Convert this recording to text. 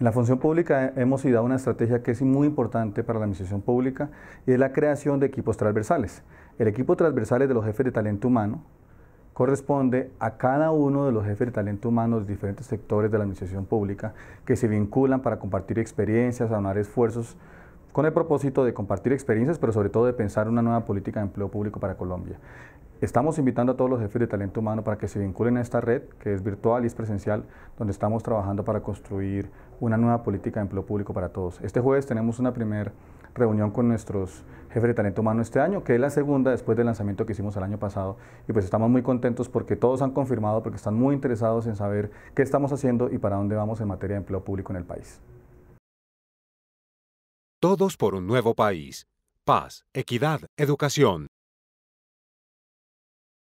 En la función pública hemos ideado una estrategia que es muy importante para la administración pública y es la creación de equipos transversales. El equipo transversal de los jefes de talento humano corresponde a cada uno de los jefes de talento humano de diferentes sectores de la administración pública que se vinculan para compartir experiencias, aunar esfuerzos con el propósito de compartir experiencias, pero sobre todo de pensar una nueva política de empleo público para Colombia. Estamos invitando a todos los jefes de talento humano para que se vinculen a esta red, que es virtual y es presencial, donde estamos trabajando para construir una nueva política de empleo público para todos. Este jueves tenemos una primera reunión con nuestros jefes de talento humano este año, que es la segunda después del lanzamiento que hicimos el año pasado. Y pues estamos muy contentos porque todos han confirmado, porque están muy interesados en saber qué estamos haciendo y para dónde vamos en materia de empleo público en el país. Todos por un nuevo país. Paz, equidad, educación.